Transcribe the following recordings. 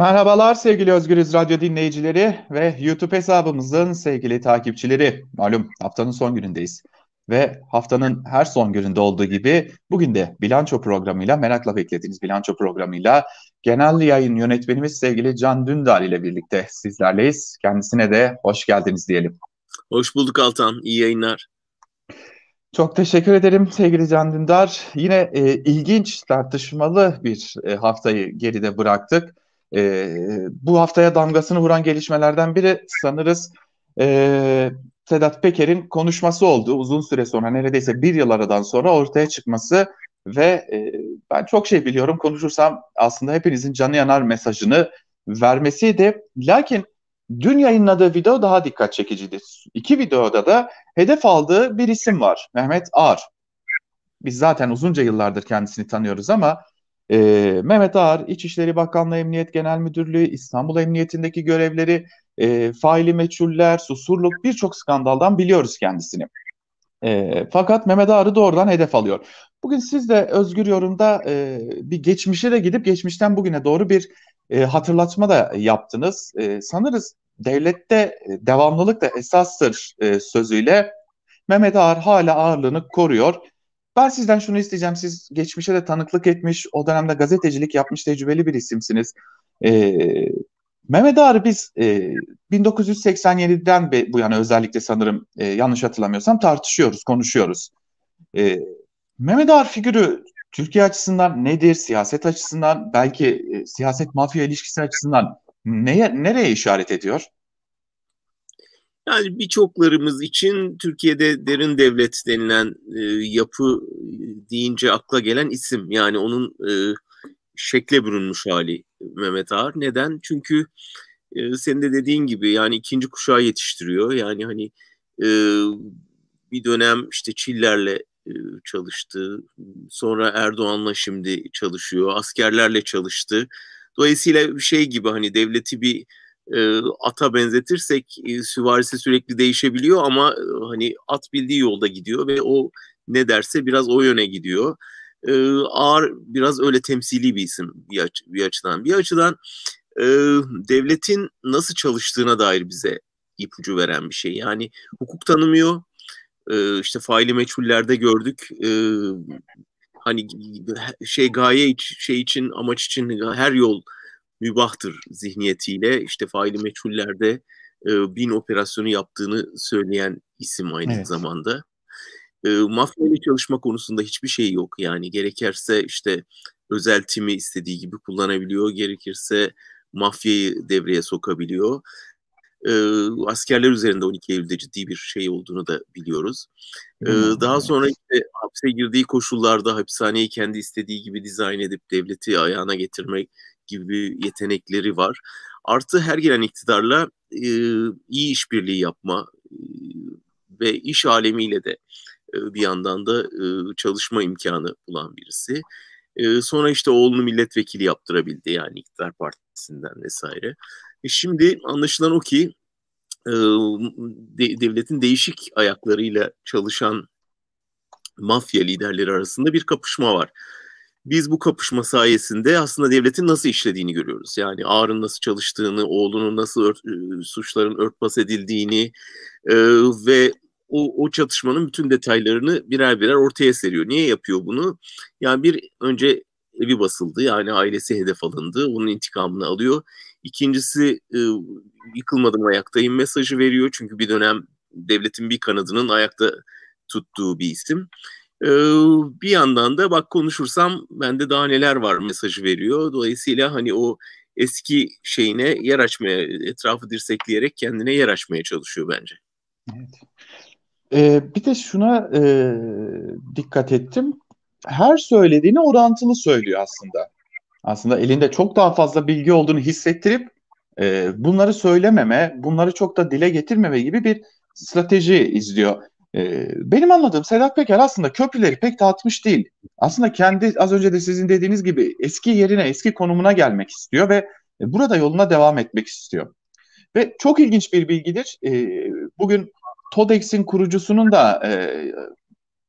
Merhabalar sevgili Özgürüz Radyo dinleyicileri ve YouTube hesabımızın sevgili takipçileri. Malum haftanın son günündeyiz ve haftanın her son gününde olduğu gibi bugün de bilanço programıyla merakla beklediğiniz bilanço programıyla genel yayın yönetmenimiz sevgili Can Dündar ile birlikte sizlerleyiz. Kendisine de hoş geldiniz diyelim. Hoş bulduk Altan. iyi yayınlar. Çok teşekkür ederim sevgili Can Dündar. Yine e, ilginç tartışmalı bir e, haftayı geride bıraktık. E, bu haftaya damgasını vuran gelişmelerden biri sanırız e, Sedat Peker'in konuşması oldu. Uzun süre sonra neredeyse bir yıl aradan sonra ortaya çıkması ve e, ben çok şey biliyorum konuşursam aslında hepinizin canı yanar mesajını vermesiydi. Lakin dün yayınladığı video daha dikkat çekicidir. İki videoda da hedef aldığı bir isim var. Mehmet Ağar. Biz zaten uzunca yıllardır kendisini tanıyoruz ama e, Mehmet Ağar İçişleri Bakanlığı Emniyet Genel Müdürlüğü, İstanbul Emniyetindeki görevleri, e, faili meçhuller, susurluk birçok skandaldan biliyoruz kendisini. E, fakat Mehmet Ağar'ı doğrudan hedef alıyor. Bugün siz de Özgür Yorum'da e, bir geçmişe de gidip geçmişten bugüne doğru bir e, hatırlatma da yaptınız. E, sanırız devlette e, devamlılık da esastır e, sözüyle Mehmet Ağar hala ağırlığını koruyor. Ben sizden şunu isteyeceğim. Siz geçmişe de tanıklık etmiş, o dönemde gazetecilik yapmış tecrübeli bir isimsiniz. Ee, Mehmet Ağar biz e, 1987'den be, bu yana özellikle sanırım e, yanlış hatırlamıyorsam tartışıyoruz, konuşuyoruz. E, Mehmet Ağar figürü Türkiye açısından nedir? Siyaset açısından belki e, siyaset mafya ilişkisi açısından neye, nereye işaret ediyor? Yani birçoklarımız için Türkiye'de derin devlet denilen e, yapı e, deyince akla gelen isim. Yani onun e, şekle bürünmüş hali Mehmet Ağar. Neden? Çünkü e, senin de dediğin gibi yani ikinci kuşağı yetiştiriyor. Yani hani e, bir dönem işte Çiller'le e, çalıştı. Sonra Erdoğan'la şimdi çalışıyor. Askerlerle çalıştı. Dolayısıyla bir şey gibi hani devleti bir e, ata benzetirsek e, süvarisi sürekli değişebiliyor ama e, hani at bildiği yolda gidiyor ve o ne derse biraz o yöne gidiyor. E, ağır biraz öyle temsili bir isim bir, aç, bir açıdan. Bir açıdan e, devletin nasıl çalıştığına dair bize ipucu veren bir şey. Yani hukuk tanımıyor. E, işte faili meçhullerde gördük. E, hani şey gaye şey için amaç için her yol mübahtır zihniyetiyle işte faili meçhullerde e, bin operasyonu yaptığını söyleyen isim aynı evet. zamanda. E, mafyayla çalışma konusunda hiçbir şey yok yani gerekirse işte özel timi istediği gibi kullanabiliyor, gerekirse mafyayı devreye sokabiliyor. E, askerler üzerinde 12 Eylül'de ciddi bir şey olduğunu da biliyoruz. E, hmm. Daha sonra işte hapse girdiği koşullarda hapishaneyi kendi istediği gibi dizayn edip devleti ayağına getirmek gibi yetenekleri var. Artı her gelen iktidarla e, iyi işbirliği yapma e, ve iş alemiyle de e, bir yandan da e, çalışma imkanı bulan birisi. E, sonra işte oğlunu milletvekili yaptırabildi yani iktidar partisinden vesaire. E, şimdi anlaşılan o ki e, de, devletin değişik ayaklarıyla çalışan mafya liderleri arasında bir kapışma var biz bu kapışma sayesinde aslında devletin nasıl işlediğini görüyoruz. Yani ağrın nasıl çalıştığını, oğlunun nasıl ört, e, suçların örtbas edildiğini e, ve o, o çatışmanın bütün detaylarını birer birer ortaya seriyor. Niye yapıyor bunu? Yani bir önce evi basıldı yani ailesi hedef alındı. onun intikamını alıyor. İkincisi e, yıkılmadım ayaktayım mesajı veriyor. Çünkü bir dönem devletin bir kanadının ayakta tuttuğu bir isim. Ee, bir yandan da bak konuşursam bende daha neler var mesajı veriyor. Dolayısıyla hani o eski şeyine yer açmaya, etrafı dirsekleyerek kendine yer açmaya çalışıyor bence. Evet. Ee, bir de şuna e, dikkat ettim. Her söylediğini orantılı söylüyor aslında. Aslında elinde çok daha fazla bilgi olduğunu hissettirip e, bunları söylememe, bunları çok da dile getirmeme gibi bir strateji izliyor. Ee, benim anladığım Sedat Peker aslında köprüleri pek dağıtmış değil. Aslında kendi az önce de sizin dediğiniz gibi eski yerine, eski konumuna gelmek istiyor ve e, burada yoluna devam etmek istiyor. Ve çok ilginç bir bilgidir. Ee, bugün TODEX'in kurucusunun da e,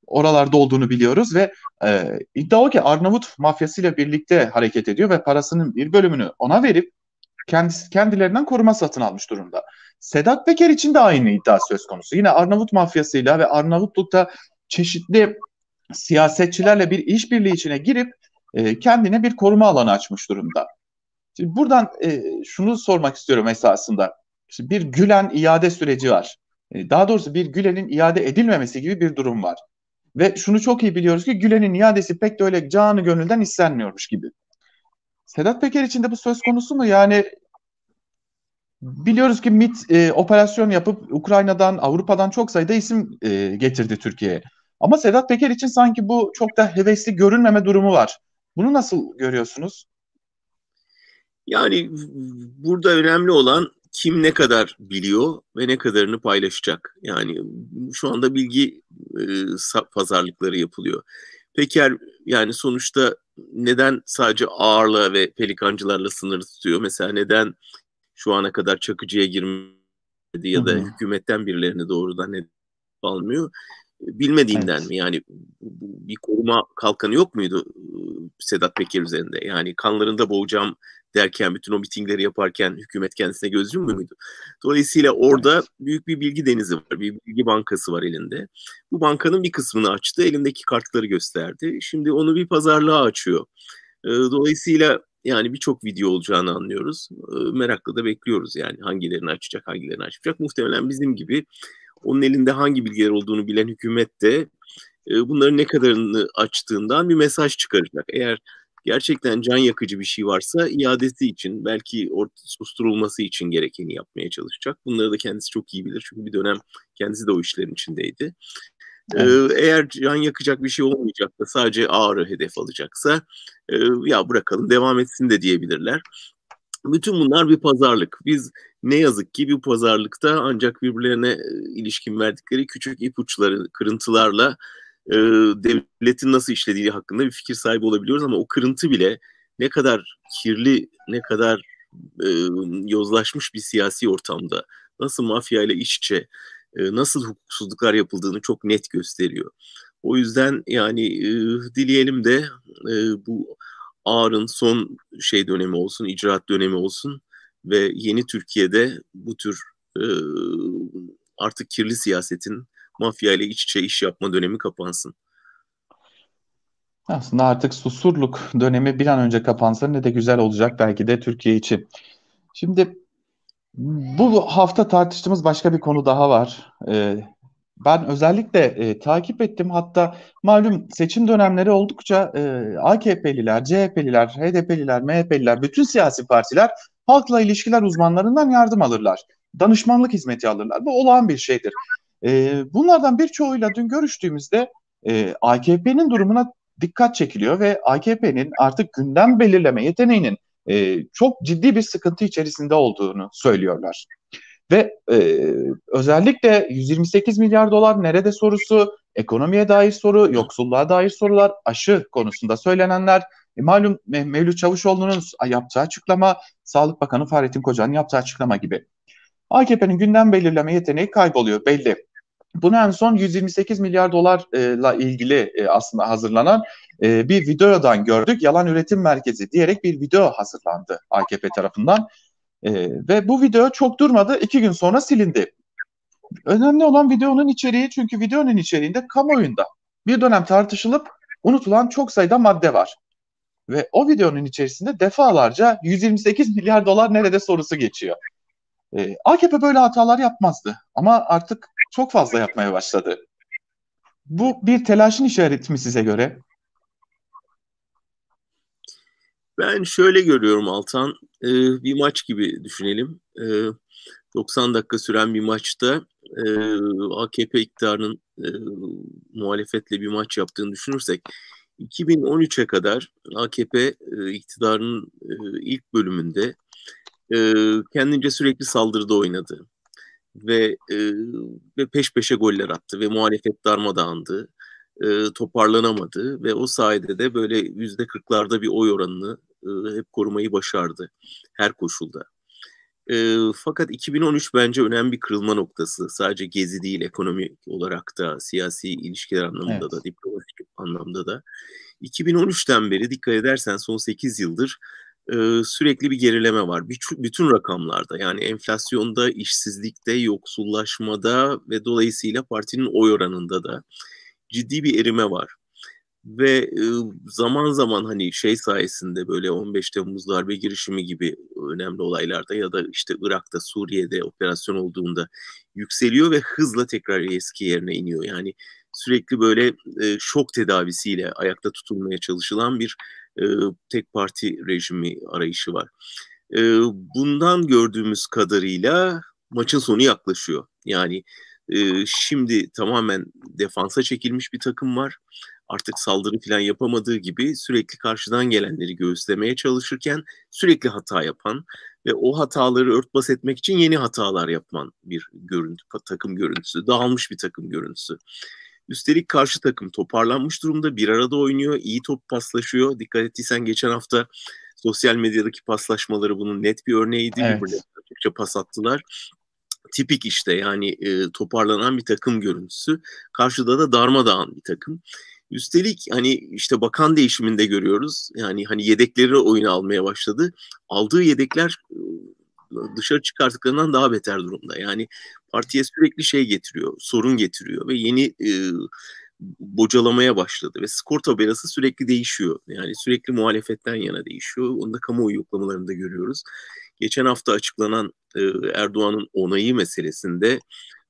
oralarda olduğunu biliyoruz ve e, iddia o ki Arnavut mafyasıyla birlikte hareket ediyor ve parasının bir bölümünü ona verip kendisi, kendilerinden koruma satın almış durumda. Sedat Peker için de aynı iddia söz konusu. Yine Arnavut mafyasıyla ve Arnavutluk'ta çeşitli siyasetçilerle bir işbirliği içine girip e, kendine bir koruma alanı açmış durumda. Şimdi buradan e, şunu sormak istiyorum esasında. Şimdi bir Gülen iade süreci var. E, daha doğrusu bir Gülen'in iade edilmemesi gibi bir durum var. Ve şunu çok iyi biliyoruz ki Gülen'in iadesi pek de öyle canı gönülden istenmiyormuş gibi. Sedat Peker için de bu söz konusu mu? Yani biliyoruz ki MIT e, operasyon yapıp Ukrayna'dan, Avrupa'dan çok sayıda isim e, getirdi Türkiye'ye. Ama Sedat Peker için sanki bu çok da hevesli görünmeme durumu var. Bunu nasıl görüyorsunuz? Yani burada önemli olan kim ne kadar biliyor ve ne kadarını paylaşacak. Yani şu anda bilgi e, pazarlıkları yapılıyor. Peker yani sonuçta neden sadece ağırla ve pelikancılarla sınır tutuyor? Mesela neden şu ana kadar Çakıcı'ya girmedi ya da Hı-hı. hükümetten birilerine doğrudan almıyor? Bilmediğinden evet. mi? Yani bir koruma kalkanı yok muydu Sedat Peker üzerinde? Yani kanlarında boğacağım derken, bütün o mitingleri yaparken hükümet kendisine göz yummuyor muydu? Dolayısıyla orada evet. büyük bir bilgi denizi var, bir bilgi bankası var elinde. Bu bankanın bir kısmını açtı, elindeki kartları gösterdi. Şimdi onu bir pazarlığa açıyor. Ee, dolayısıyla yani birçok video olacağını anlıyoruz. Ee, merakla da bekliyoruz yani hangilerini açacak, hangilerini açmayacak. Muhtemelen bizim gibi onun elinde hangi bilgiler olduğunu bilen hükümet de e, bunların ne kadarını açtığından bir mesaj çıkaracak. Eğer gerçekten can yakıcı bir şey varsa iadesi için belki susturulması için gerekeni yapmaya çalışacak. Bunları da kendisi çok iyi bilir çünkü bir dönem kendisi de o işlerin içindeydi. Evet. Ee, eğer can yakacak bir şey olmayacak da sadece ağrı hedef alacaksa e, ya bırakalım devam etsin de diyebilirler. Bütün bunlar bir pazarlık. Biz ne yazık ki bir pazarlıkta ancak birbirlerine ilişkin verdikleri küçük ipuçları, kırıntılarla e, devletin nasıl işlediği hakkında bir fikir sahibi olabiliyoruz ama o kırıntı bile ne kadar kirli, ne kadar e, yozlaşmış bir siyasi ortamda nasıl mafya ile iç içe, e, nasıl hukuksuzluklar yapıldığını çok net gösteriyor. O yüzden yani e, dileyelim de e, bu ağrın son şey dönemi olsun, icraat dönemi olsun ve yeni Türkiye'de bu tür e, artık kirli siyasetin mafya ile iç içe iş yapma dönemi kapansın. Aslında artık susurluk dönemi bir an önce kapansa ne de güzel olacak belki de Türkiye için. Şimdi bu hafta tartıştığımız başka bir konu daha var. Ee, ben özellikle e, takip ettim. Hatta malum seçim dönemleri oldukça e, AKP'liler, CHP'liler, HDP'liler, MHP'liler, bütün siyasi partiler halkla ilişkiler uzmanlarından yardım alırlar. Danışmanlık hizmeti alırlar. Bu olağan bir şeydir. E, bunlardan birçoğuyla dün görüştüğümüzde e, AKP'nin durumuna dikkat çekiliyor ve AKP'nin artık gündem belirleme yeteneğinin e, çok ciddi bir sıkıntı içerisinde olduğunu söylüyorlar. Ve e, özellikle 128 milyar dolar nerede sorusu, ekonomiye dair soru, yoksulluğa dair sorular, aşı konusunda söylenenler, e, malum Mevlüt Çavuşoğlu'nun yaptığı açıklama, Sağlık Bakanı Fahrettin Koca'nın yaptığı açıklama gibi. AKP'nin gündem belirleme yeteneği kayboluyor belli. Bunu en son 128 milyar dolarla ilgili e, aslında hazırlanan e, bir videodan gördük. Yalan Üretim Merkezi diyerek bir video hazırlandı AKP tarafından. E, ve bu video çok durmadı. iki gün sonra silindi. Önemli olan videonun içeriği çünkü videonun içeriğinde kamuoyunda bir dönem tartışılıp unutulan çok sayıda madde var. Ve o videonun içerisinde defalarca 128 milyar dolar nerede sorusu geçiyor. E, ee, AKP böyle hatalar yapmazdı ama artık çok fazla yapmaya başladı. Bu bir telaşın işareti mi size göre? Ben şöyle görüyorum Altan, e, bir maç gibi düşünelim. E, 90 dakika süren bir maçta e, AKP iktidarının e, muhalefetle bir maç yaptığını düşünürsek, 2013'e kadar AKP e, iktidarının e, ilk bölümünde e, kendince sürekli saldırıda oynadı ve e, ve peş peşe goller attı ve muhalefet darmadağındı e, toparlanamadı ve o sayede de böyle yüzde kırklarda bir oy oranını e, hep korumayı başardı her koşulda. E, fakat 2013 bence önemli bir kırılma noktası. Sadece gezi değil ekonomi olarak da siyasi ilişkiler anlamında evet. da diplomatik anlamda da. 2013'ten beri dikkat edersen son 8 yıldır e, sürekli bir gerileme var. Bir, bütün rakamlarda yani enflasyonda, işsizlikte, yoksullaşmada ve dolayısıyla partinin oy oranında da ciddi bir erime var. Ve e, zaman zaman hani şey sayesinde böyle 15 Temmuz darbe girişimi gibi önemli olaylarda ya da işte Irak'ta, Suriye'de operasyon olduğunda yükseliyor ve hızla tekrar eski yerine iniyor. Yani sürekli böyle e, şok tedavisiyle ayakta tutulmaya çalışılan bir e, tek parti rejimi arayışı var. E, bundan gördüğümüz kadarıyla maçın sonu yaklaşıyor. Yani e, şimdi tamamen defansa çekilmiş bir takım var. Artık saldırı falan yapamadığı gibi sürekli karşıdan gelenleri göğüslemeye çalışırken sürekli hata yapan ve o hataları örtbas etmek için yeni hatalar yapman bir görüntü, takım görüntüsü, dağılmış bir takım görüntüsü Üstelik karşı takım toparlanmış durumda. Bir arada oynuyor. iyi top paslaşıyor. Dikkat ettiysen geçen hafta sosyal medyadaki paslaşmaları bunun net bir örneğiydi. Evet. Açıkça pas attılar. Tipik işte yani e, toparlanan bir takım görüntüsü. Karşıda da darmadağın bir takım. Üstelik hani işte bakan değişiminde görüyoruz. Yani hani yedekleri oyuna almaya başladı. Aldığı yedekler dışarı çıkarttıklarından daha beter durumda. Yani partiye sürekli şey getiriyor, sorun getiriyor ve yeni e, bocalamaya başladı ve skor tabelası sürekli değişiyor. Yani sürekli muhalefetten yana değişiyor. Onu da kamuoyu yoklamalarında görüyoruz. Geçen hafta açıklanan e, Erdoğan'ın onayı meselesinde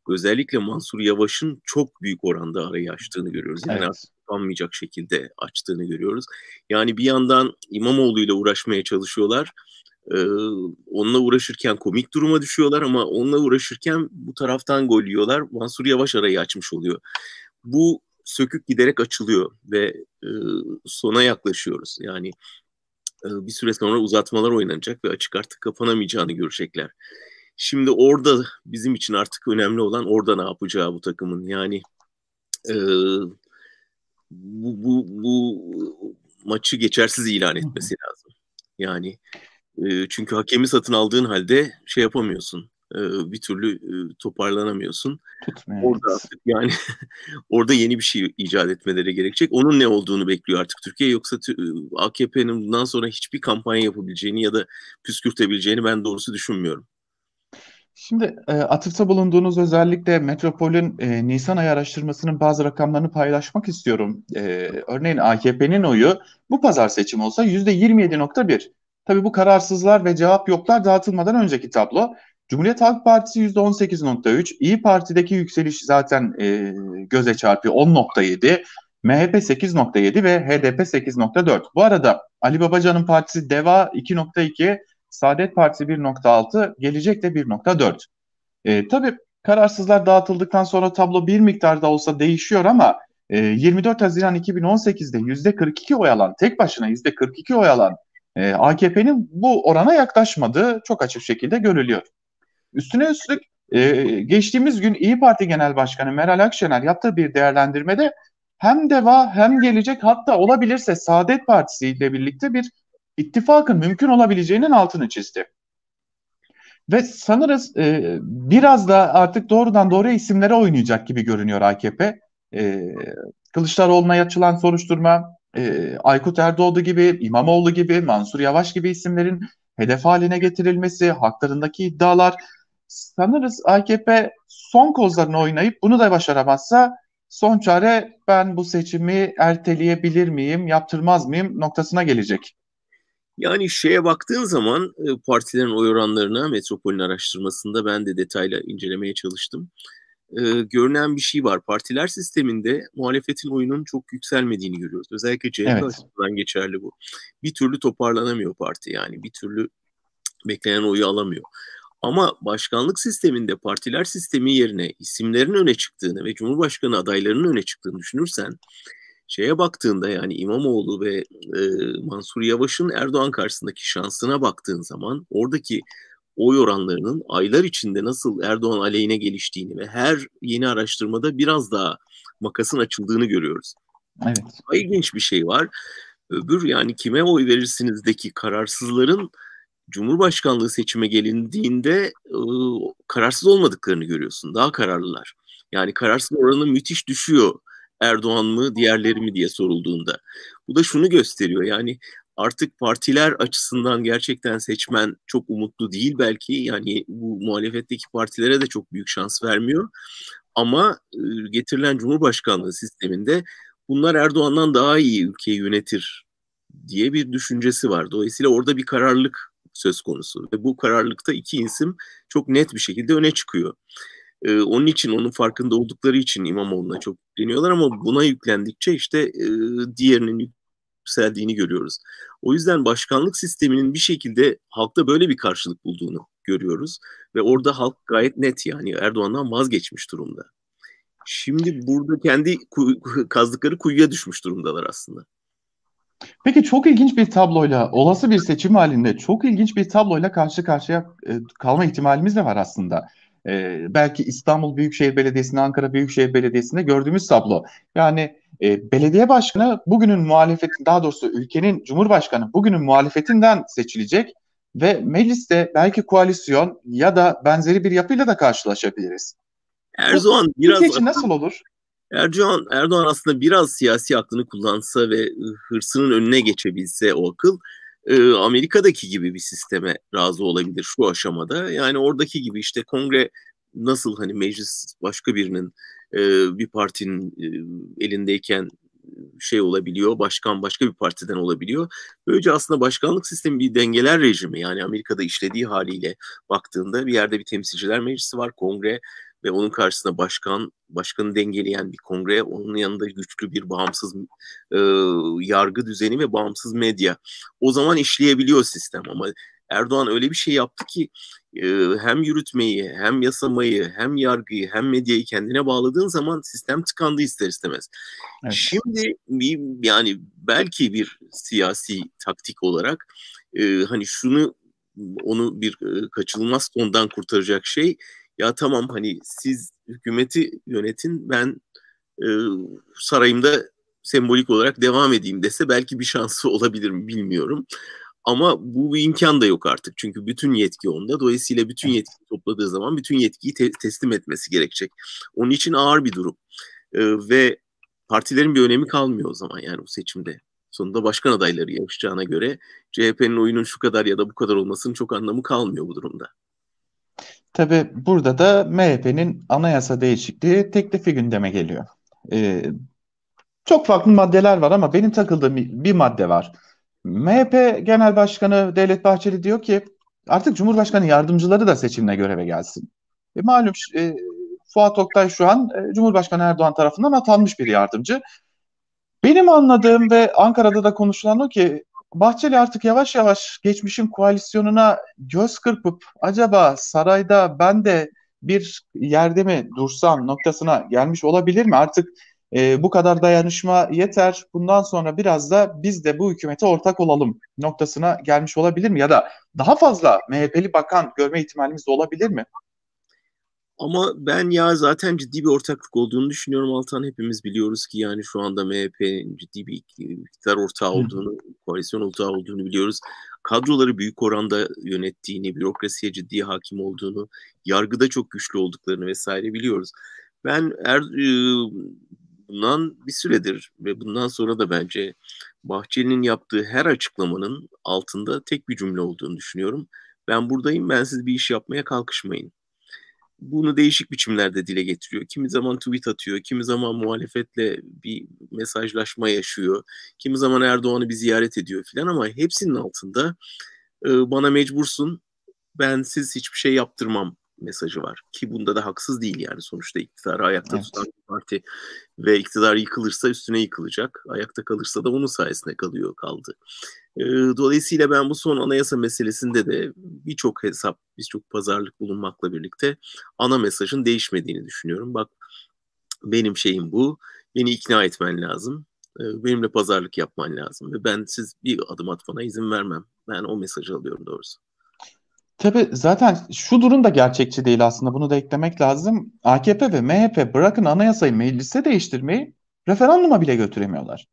özellikle Mansur Yavaş'ın çok büyük oranda arayı açtığını görüyoruz. Yani evet. tutanmayacak şekilde açtığını görüyoruz. Yani bir yandan İmamoğlu ile uğraşmaya çalışıyorlar ee, onunla uğraşırken komik duruma düşüyorlar ama onunla uğraşırken bu taraftan gol yiyorlar. Mansur Yavaş arayı açmış oluyor. Bu sökük giderek açılıyor ve e, sona yaklaşıyoruz. Yani e, bir süre sonra uzatmalar oynanacak ve açık artık kapanamayacağını görecekler. Şimdi orada bizim için artık önemli olan orada ne yapacağı bu takımın. Yani e, bu, bu, bu maçı geçersiz ilan etmesi lazım. Yani çünkü hakemi satın aldığın halde şey yapamıyorsun. bir türlü toparlanamıyorsun. Tutmuyor. Orada artık yani orada yeni bir şey icat etmeleri gerekecek. Onun ne olduğunu bekliyor artık Türkiye. Yoksa AKP'nin bundan sonra hiçbir kampanya yapabileceğini ya da püskürtebileceğini ben doğrusu düşünmüyorum. Şimdi e, atıfta bulunduğunuz özellikle Metropol'ün e, Nisan ayı araştırmasının bazı rakamlarını paylaşmak istiyorum. E, örneğin AKP'nin oyu bu pazar seçim olsa %27.1. Tabii bu kararsızlar ve cevap yoklar dağıtılmadan önceki tablo. Cumhuriyet Halk Partisi %18.3, İyi Parti'deki yükseliş zaten e, göze çarpıyor 10.7, MHP 8.7 ve HDP 8.4. Bu arada Ali Babacan'ın partisi DEVA 2.2, Saadet Partisi 1.6, Gelecek de 1.4. E, tabii kararsızlar dağıtıldıktan sonra tablo bir miktar da olsa değişiyor ama e, 24 Haziran 2018'de %42 oy alan, tek başına %42 oy alan e, ee, AKP'nin bu orana yaklaşmadığı çok açık şekilde görülüyor. Üstüne üstlük e, geçtiğimiz gün İyi Parti Genel Başkanı Meral Akşener yaptığı bir değerlendirmede hem DEVA hem gelecek hatta olabilirse Saadet Partisi ile birlikte bir ittifakın mümkün olabileceğinin altını çizdi. Ve sanırız e, biraz da artık doğrudan doğruya isimlere oynayacak gibi görünüyor AKP. E, Kılıçdaroğlu'na açılan soruşturma, e, Aykut Erdoğdu gibi, İmamoğlu gibi, Mansur Yavaş gibi isimlerin hedef haline getirilmesi, haklarındaki iddialar sanırız AKP son kozlarını oynayıp bunu da başaramazsa son çare ben bu seçimi erteleyebilir miyim, yaptırmaz mıyım noktasına gelecek. Yani şeye baktığın zaman e, partilerin oy oranlarına Metropol'in araştırmasında ben de detayla incelemeye çalıştım e, görünen bir şey var. Partiler sisteminde muhalefetin oyunun çok yükselmediğini görüyoruz. Özellikle CHP evet. açısından geçerli bu. Bir türlü toparlanamıyor parti yani. Bir türlü beklenen oyu alamıyor. Ama başkanlık sisteminde partiler sistemi yerine isimlerin öne çıktığını ve Cumhurbaşkanı adaylarının öne çıktığını düşünürsen şeye baktığında yani İmamoğlu ve e, Mansur Yavaş'ın Erdoğan karşısındaki şansına baktığın zaman oradaki oy oranlarının aylar içinde nasıl Erdoğan aleyhine geliştiğini ve her yeni araştırmada biraz daha makasın açıldığını görüyoruz. Evet. Daha bir şey var. Öbür yani kime oy verirsiniz'deki kararsızların Cumhurbaşkanlığı seçime gelindiğinde e, kararsız olmadıklarını görüyorsun. Daha kararlılar. Yani kararsız oranı müthiş düşüyor. Erdoğan mı diğerleri mi diye sorulduğunda. Bu da şunu gösteriyor yani artık partiler açısından gerçekten seçmen çok umutlu değil belki. Yani bu muhalefetteki partilere de çok büyük şans vermiyor. Ama e, getirilen Cumhurbaşkanlığı sisteminde bunlar Erdoğan'dan daha iyi ülkeyi yönetir diye bir düşüncesi var. Dolayısıyla orada bir kararlılık söz konusu ve bu kararlılıkta iki isim çok net bir şekilde öne çıkıyor. Ee, onun için onun farkında oldukları için İmamoğlu'na çok yükleniyorlar ama buna yüklendikçe işte e, diğerinin yükseldiğini görüyoruz. O yüzden başkanlık sisteminin bir şekilde halkta böyle bir karşılık bulduğunu görüyoruz. Ve orada halk gayet net yani Erdoğan'dan vazgeçmiş durumda. Şimdi burada kendi kazdıkları kuyuya düşmüş durumdalar aslında. Peki çok ilginç bir tabloyla, olası bir seçim halinde çok ilginç bir tabloyla karşı karşıya e, kalma ihtimalimiz de var aslında e, belki İstanbul Büyükşehir Belediyesi'nde, Ankara Büyükşehir Belediyesi'nde gördüğümüz tablo. Yani e, belediye başkanı bugünün muhalefetin, daha doğrusu ülkenin Cumhurbaşkanı bugünün muhalefetinden seçilecek ve mecliste belki koalisyon ya da benzeri bir yapıyla da karşılaşabiliriz. Erdoğan Bu, biraz için nasıl olur? Erdoğan Erdoğan aslında biraz siyasi aklını kullansa ve hırsının önüne geçebilse o akıl e, Amerika'daki gibi bir sisteme razı olabilir şu aşamada. Yani oradaki gibi işte kongre nasıl hani meclis başka birinin e, bir partinin e, elindeyken şey olabiliyor, başkan başka bir partiden olabiliyor. Böylece aslında başkanlık sistemi bir dengeler rejimi. Yani Amerika'da işlediği haliyle baktığında bir yerde bir temsilciler meclisi var, kongre, ve onun karşısına başkan, başkanı dengeleyen bir kongre, onun yanında güçlü bir bağımsız e, yargı düzeni ve bağımsız medya. O zaman işleyebiliyor sistem ama Erdoğan öyle bir şey yaptı ki e, hem yürütmeyi, hem yasamayı, hem yargıyı, hem medyayı kendine bağladığın zaman sistem tıkandı ister istemez. Evet. Şimdi bir yani belki bir siyasi taktik olarak e, hani şunu onu bir e, kaçınılmaz konudan kurtaracak şey ya tamam hani siz hükümeti yönetin ben e, sarayımda sembolik olarak devam edeyim dese belki bir şansı olabilir mi bilmiyorum. Ama bu bir imkan da yok artık. Çünkü bütün yetki onda. Dolayısıyla bütün yetki topladığı zaman bütün yetkiyi te- teslim etmesi gerekecek. Onun için ağır bir durum. Ee, ve partilerin bir önemi kalmıyor o zaman yani bu seçimde. Sonunda başkan adayları yarışacağına göre CHP'nin oyunun şu kadar ya da bu kadar olmasının çok anlamı kalmıyor bu durumda. Tabii burada da MHP'nin anayasa değişikliği teklifi gündeme geliyor. Ee, çok farklı maddeler var ama benim takıldığım bir bir madde var. MHP Genel Başkanı Devlet Bahçeli diyor ki artık Cumhurbaşkanı yardımcıları da seçimle göreve gelsin. E, malum e, Fuat Oktay şu an e, Cumhurbaşkanı Erdoğan tarafından atanmış bir yardımcı. Benim anladığım ve Ankara'da da konuşulan o ki Bahçeli artık yavaş yavaş geçmişin koalisyonuna göz kırpıp acaba sarayda ben de bir yerde mi dursam noktasına gelmiş olabilir mi? Artık e, bu kadar dayanışma yeter. Bundan sonra biraz da biz de bu hükümete ortak olalım noktasına gelmiş olabilir mi? Ya da daha fazla MHP'li bakan görme ihtimalimiz de olabilir mi? Ama ben ya zaten ciddi bir ortaklık olduğunu düşünüyorum Altan. Hepimiz biliyoruz ki yani şu anda MHP'nin ciddi bir iktidar ortağı olduğunu koalisyon ortağı olduğunu biliyoruz. Kadroları büyük oranda yönettiğini, bürokrasiye ciddi hakim olduğunu, yargıda çok güçlü olduklarını vesaire biliyoruz. Ben er, e, bundan bir süredir ve bundan sonra da bence Bahçeli'nin yaptığı her açıklamanın altında tek bir cümle olduğunu düşünüyorum. Ben buradayım, ben siz bir iş yapmaya kalkışmayın bunu değişik biçimlerde dile getiriyor. Kimi zaman tweet atıyor, kimi zaman muhalefetle bir mesajlaşma yaşıyor, kimi zaman Erdoğan'ı bir ziyaret ediyor filan ama hepsinin altında bana mecbursun, ben siz hiçbir şey yaptırmam mesajı var. Ki bunda da haksız değil yani. Sonuçta iktidarı ayakta evet. tutan bir parti ve iktidar yıkılırsa üstüne yıkılacak. Ayakta kalırsa da onun sayesinde kalıyor kaldı. Ee, dolayısıyla ben bu son anayasa meselesinde de birçok hesap, birçok pazarlık bulunmakla birlikte ana mesajın değişmediğini düşünüyorum. Bak benim şeyim bu. Beni ikna etmen lazım. Ee, benimle pazarlık yapman lazım. Ve ben siz bir adım atmana izin vermem. Ben o mesajı alıyorum doğrusu. Tabi zaten şu durum da gerçekçi değil aslında bunu da eklemek lazım. AKP ve MHP bırakın anayasayı meclise değiştirmeyi referanduma bile götüremiyorlar.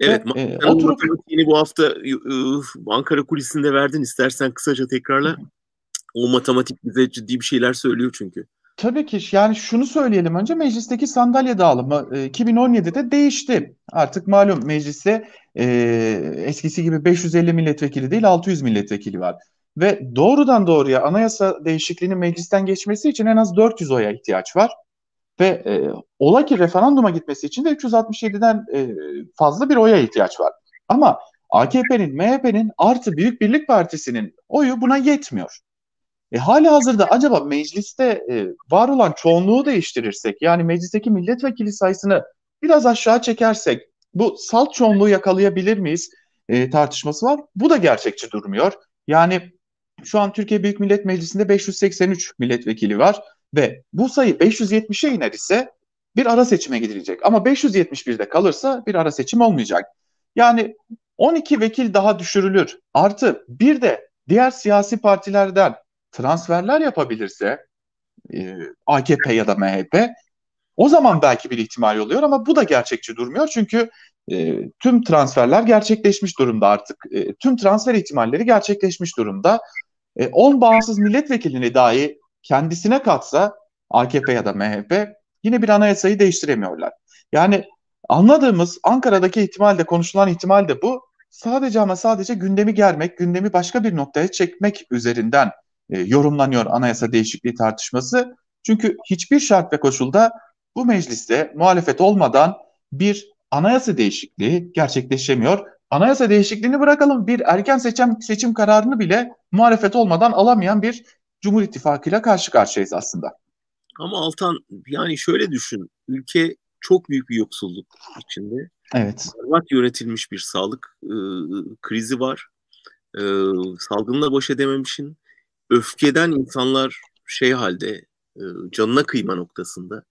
Evet, ve, e, oturup... yeni bu hafta e, Ankara kulisinde verdin istersen kısaca tekrarla. O matematik bize ciddi bir şeyler söylüyor çünkü. Tabii ki yani şunu söyleyelim önce meclisteki sandalye dağılımı 2017'de ıı, değişti. Artık malum mecliste e, eskisi gibi 550 milletvekili değil 600 milletvekili var ve doğrudan doğruya anayasa değişikliğinin meclisten geçmesi için en az 400 oya ihtiyaç var. Ve e, ola ki referanduma gitmesi için de 367'den e, fazla bir oya ihtiyaç var. Ama AKP'nin, MHP'nin artı Büyük Birlik Partisi'nin oyu buna yetmiyor. E, hali hazırda acaba mecliste e, var olan çoğunluğu değiştirirsek yani meclisteki milletvekili sayısını biraz aşağı çekersek bu salt çoğunluğu yakalayabilir miyiz e, tartışması var. Bu da gerçekçi durmuyor. Yani şu an Türkiye Büyük Millet Meclisi'nde 583 milletvekili var ve bu sayı 570'e iner ise bir ara seçime gidilecek. Ama 571'de kalırsa bir ara seçim olmayacak. Yani 12 vekil daha düşürülür. Artı bir de diğer siyasi partilerden transferler yapabilirse e, AKP ya da MHP o zaman belki bir ihtimal oluyor ama bu da gerçekçi durmuyor. Çünkü e, tüm transferler gerçekleşmiş durumda artık. E, tüm transfer ihtimalleri gerçekleşmiş durumda e, 10 bağımsız milletvekilini dahi kendisine katsa AKP ya da MHP yine bir anayasayı değiştiremiyorlar. Yani anladığımız Ankara'daki ihtimalde konuşulan ihtimal de bu. Sadece ama sadece gündemi germek, gündemi başka bir noktaya çekmek üzerinden e, yorumlanıyor anayasa değişikliği tartışması. Çünkü hiçbir şart ve koşulda bu mecliste muhalefet olmadan bir anayasa değişikliği gerçekleşemiyor anayasa değişikliğini bırakalım bir erken seçim, seçim kararını bile muhalefet olmadan alamayan bir Cumhur İttifakı ile karşı karşıyayız aslında. Ama Altan yani şöyle düşün. Ülke çok büyük bir yoksulluk içinde. Evet. Berbat yönetilmiş bir sağlık e, krizi var. E, salgınla baş edememişin. Öfkeden insanlar şey halde e, canına kıyma noktasında.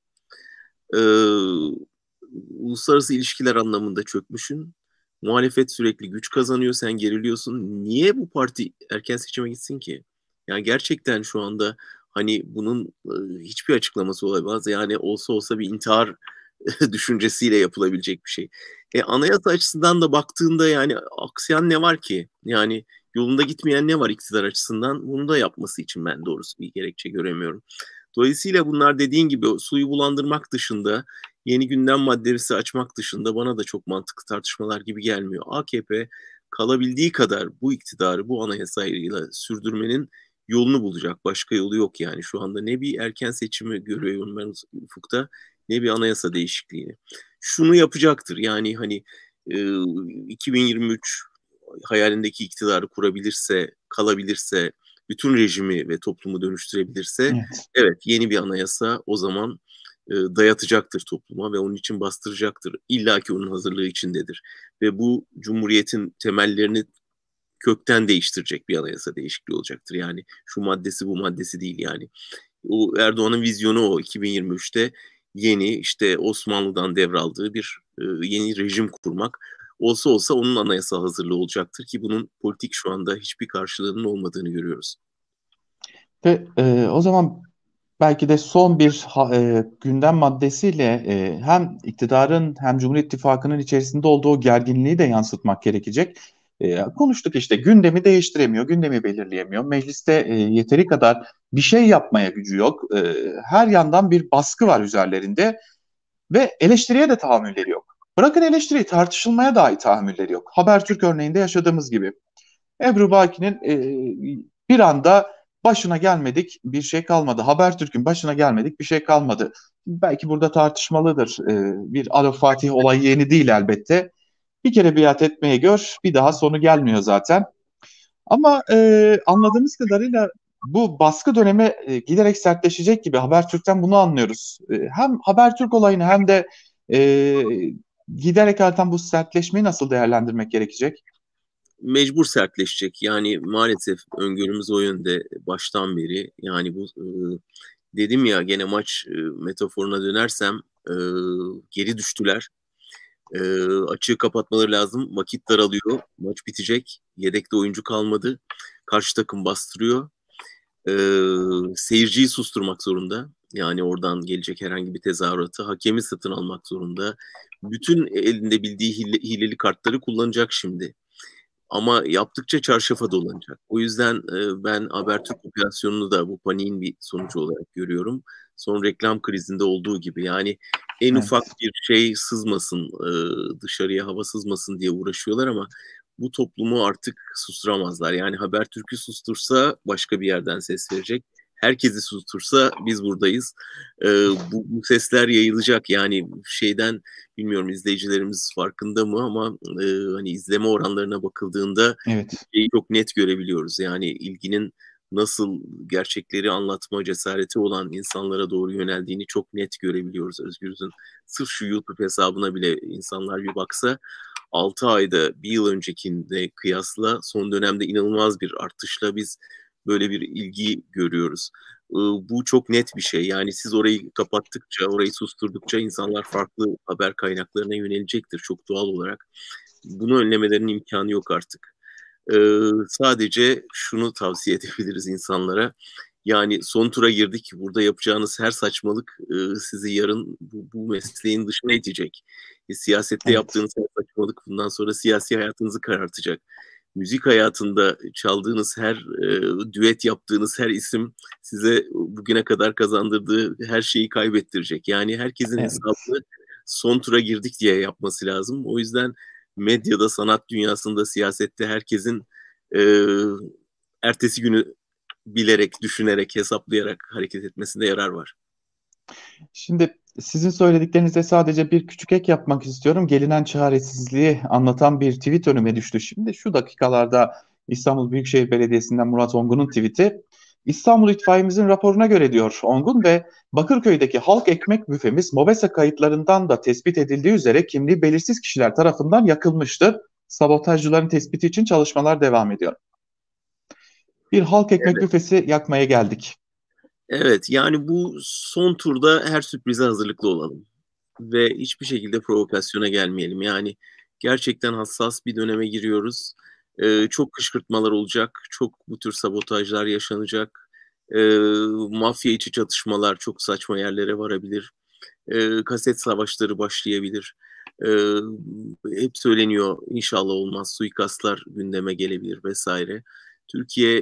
E, uluslararası ilişkiler anlamında çökmüşün. Muhalefet sürekli güç kazanıyor, sen geriliyorsun. Niye bu parti erken seçime gitsin ki? Yani gerçekten şu anda hani bunun e, hiçbir açıklaması olamaz. Yani olsa olsa bir intihar düşüncesiyle yapılabilecek bir şey. E, anayasa açısından da baktığında yani aksiyan ne var ki? Yani yolunda gitmeyen ne var iktidar açısından? Bunu da yapması için ben doğrusu bir gerekçe göremiyorum. Dolayısıyla bunlar dediğin gibi suyu bulandırmak dışında yeni gündem maddesi açmak dışında bana da çok mantıklı tartışmalar gibi gelmiyor. AKP kalabildiği kadar bu iktidarı bu anayasayla sürdürmenin yolunu bulacak. Başka yolu yok yani şu anda ne bir erken seçimi görüyorum ben ufukta ne bir anayasa değişikliğini. Şunu yapacaktır yani hani e, 2023 hayalindeki iktidarı kurabilirse, kalabilirse, bütün rejimi ve toplumu dönüştürebilirse evet, evet yeni bir anayasa o zaman e, dayatacaktır topluma ve onun için bastıracaktır. İlla ki onun hazırlığı içindedir. Ve bu cumhuriyetin temellerini kökten değiştirecek bir anayasa değişikliği olacaktır. Yani şu maddesi bu maddesi değil yani. O Erdoğan'ın vizyonu o 2023'te yeni işte Osmanlı'dan devraldığı bir e, yeni rejim kurmak olsa olsa onun anayasa hazırlığı olacaktır ki bunun politik şu anda hiçbir karşılığının olmadığını görüyoruz. Ve e, o zaman belki de son bir e, gündem maddesiyle e, hem iktidarın hem Cumhur İttifakı'nın içerisinde olduğu gerginliği de yansıtmak gerekecek. E, konuştuk işte gündemi değiştiremiyor, gündemi belirleyemiyor. Mecliste e, yeteri kadar bir şey yapmaya gücü yok. E, her yandan bir baskı var üzerlerinde ve eleştiriye de tahammülleri yok. Bırakın eleştiriyi tartışılmaya dahi tahammülleri yok. Habertürk örneğinde yaşadığımız gibi. Ebru Baki'nin e, bir anda başına gelmedik bir şey kalmadı. Habertürk'ün başına gelmedik bir şey kalmadı. Belki burada tartışmalıdır. Ee, bir Alo Fatih olayı yeni değil elbette. Bir kere biat etmeye gör bir daha sonu gelmiyor zaten. Ama e, anladığımız kadarıyla bu baskı döneme e, giderek sertleşecek gibi Habertürk'ten bunu anlıyoruz. E, hem Habertürk olayını hem de e, giderek artan bu sertleşmeyi nasıl değerlendirmek gerekecek? mecbur sertleşecek. Yani maalesef öngörümüz o yönde baştan beri. Yani bu e, dedim ya gene maç e, metaforuna dönersem e, geri düştüler. E, açığı kapatmaları lazım. Vakit daralıyor. Maç bitecek. Yedekte oyuncu kalmadı. Karşı takım bastırıyor. E, seyirciyi susturmak zorunda. Yani oradan gelecek herhangi bir tezahüratı hakemi satın almak zorunda. Bütün elinde bildiği hile, hileli kartları kullanacak şimdi. Ama yaptıkça çarşafa dolanacak. O yüzden e, ben Habertürk operasyonunu da bu paniğin bir sonucu olarak görüyorum. Son reklam krizinde olduğu gibi yani en evet. ufak bir şey sızmasın, e, dışarıya hava sızmasın diye uğraşıyorlar ama bu toplumu artık susturamazlar. Yani Habertürk'ü sustursa başka bir yerden ses verecek herkesi sustursa biz buradayız. E, bu, bu sesler yayılacak yani şeyden bilmiyorum izleyicilerimiz farkında mı ama e, hani izleme oranlarına bakıldığında evet. şeyi çok net görebiliyoruz. Yani ilginin nasıl gerçekleri anlatma cesareti olan insanlara doğru yöneldiğini çok net görebiliyoruz Özgürüz'ün. Sırf şu YouTube hesabına bile insanlar bir baksa 6 ayda bir yıl öncekinde kıyasla son dönemde inanılmaz bir artışla biz böyle bir ilgi görüyoruz. Bu çok net bir şey. Yani siz orayı kapattıkça, orayı susturdukça insanlar farklı haber kaynaklarına yönelecektir çok doğal olarak. Bunu önlemelerin imkanı yok artık. Sadece şunu tavsiye edebiliriz insanlara. Yani son tura girdik. Burada yapacağınız her saçmalık e, sizi yarın bu, bu mesleğin dışına itecek. E, siyasette evet. yaptığınız her saçmalık bundan sonra siyasi hayatınızı karartacak müzik hayatında çaldığınız her e, düet yaptığınız her isim size bugüne kadar kazandırdığı her şeyi kaybettirecek. Yani herkesin evet. hesabını son tura girdik diye yapması lazım. O yüzden medyada, sanat dünyasında, siyasette herkesin e, ertesi günü bilerek, düşünerek, hesaplayarak hareket etmesinde yarar var. Şimdi sizin söylediklerinize sadece bir küçük ek yapmak istiyorum. Gelinen çaresizliği anlatan bir tweet önüme düştü. Şimdi şu dakikalarda İstanbul Büyükşehir Belediyesi'nden Murat Ongun'un tweet'i. İstanbul İtfaiyemizin raporuna göre diyor Ongun ve Bakırköy'deki halk ekmek büfemiz Mobese kayıtlarından da tespit edildiği üzere kimliği belirsiz kişiler tarafından yakılmıştı. Sabotajcıların tespiti için çalışmalar devam ediyor. Bir halk ekmek evet. büfesi yakmaya geldik. Evet yani bu son turda her sürprize hazırlıklı olalım. Ve hiçbir şekilde provokasyona gelmeyelim. Yani gerçekten hassas bir döneme giriyoruz. Ee, çok kışkırtmalar olacak. Çok bu tür sabotajlar yaşanacak. Ee, mafya içi çatışmalar çok saçma yerlere varabilir. Ee, kaset savaşları başlayabilir. Ee, hep söyleniyor inşallah olmaz suikastlar gündeme gelebilir vesaire. Türkiye e,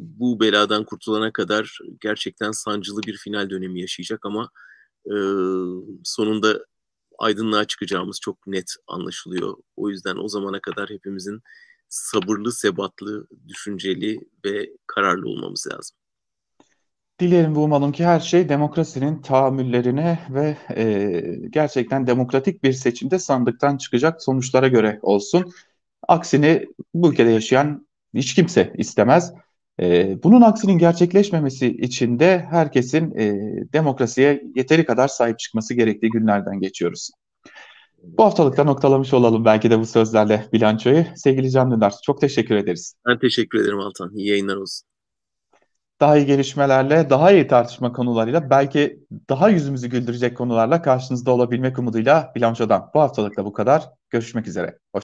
bu beladan kurtulana kadar gerçekten sancılı bir final dönemi yaşayacak ama e, sonunda aydınlığa çıkacağımız çok net anlaşılıyor. O yüzden o zamana kadar hepimizin sabırlı, sebatlı, düşünceli ve kararlı olmamız lazım. Dilerim ve umalım ki her şey demokrasinin tahammüllerine ve e, gerçekten demokratik bir seçimde sandıktan çıkacak sonuçlara göre olsun. Aksini bu ülkede yaşayan hiç kimse istemez. Ee, bunun aksinin gerçekleşmemesi için de herkesin e, demokrasiye yeteri kadar sahip çıkması gerektiği günlerden geçiyoruz. Bu haftalıkta noktalamış olalım belki de bu sözlerle bilançoyu. Sevgili Can Dündar çok teşekkür ederiz. Ben teşekkür ederim Altan. İyi yayınlar olsun. Daha iyi gelişmelerle, daha iyi tartışma konularıyla, belki daha yüzümüzü güldürecek konularla karşınızda olabilmek umuduyla bilançodan bu haftalıkta bu kadar. Görüşmek üzere. Hoş